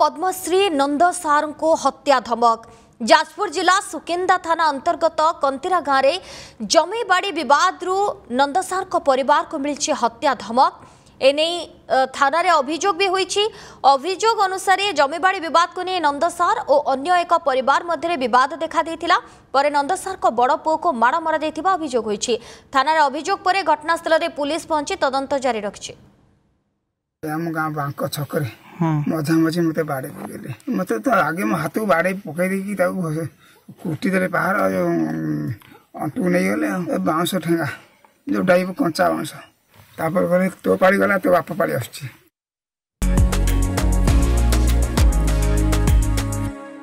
पद्मश्री नंद सार हत्या धमक जाजपुर जिल्ला सुकेन्दा थाना अंतर्गत कंतीरा गाँव में जमी बाड़ी बिवाद रु नंद सार मिले हत्या धमक एने थानारे रे अभिजोग भी होई अभिजोग अनुसार जमिबाडी बाड़ी विवाद को नहीं नंद सार अन्य एक परिवार मध्य बिवाद देखा दे परे नंद सार को बड़ माड़ मरा दे थिबा अभिजोग होई छी अभिजोग परे घटनास्थल रे पुलिस पहुंची तदन्त जारी रखछी हम गांव बांको छकरे ମଝାମଝି ମୋତେ ବାଡ଼େଇ ପକେଇଲେ ମୋତେ ତ ଆଗେ ମୋ ହାତକୁ ବାଡ଼େଇ ପକେଇ ଦେଇକି ତାକୁ ଦେଲେ ବାହାର ଅଣ୍ଟୁକୁ ନେଇଗଲେ ବାଉଁଶ ଠେଙ୍ଗା ଯେଉଁ ଡାଇବ କଞ୍ଚା ବାଉଁଶ ତାପରେ କହିଲେ ତୋ ପାଳି ଗଲା ତୋ ବାପ ପାଳି ଆସୁଛି